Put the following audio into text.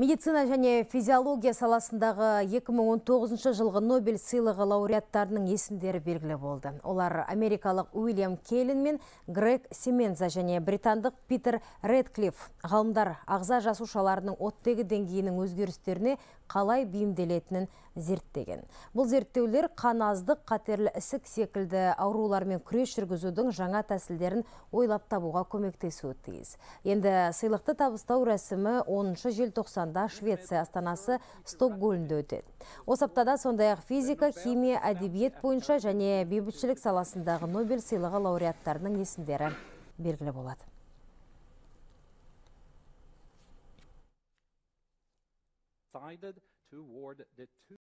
Медицина және физиология саласындағы 2019 жылғы Нобель сыйлығы лауреаттарының есімдері белгілі болды. Олар америкалық Уильям келлин мен Грег Семенза және британдық Питер Редклифф. Ғалымдар ағза жасушаларының оттегі деңгейінің өзгерістеріне қалай бейімделетінін зерттеген. Бұл зерттеулер қан аздық, қатерлі ісік секілді аурулармен күрес жүргізудің жаңа тәсілдерін ойлап табуға көмектесуі тиіс. Енді сыйлықты табыстау рәсімі 10 желтоқсан Швеция астанасы Стокгольмде өтеді. Осы аптада сондай ақ физика, химия, әдебиет бойынша және бейбітшілік саласындағы Нобель сыйлығы лауреаттарының есімдері белгілі болады.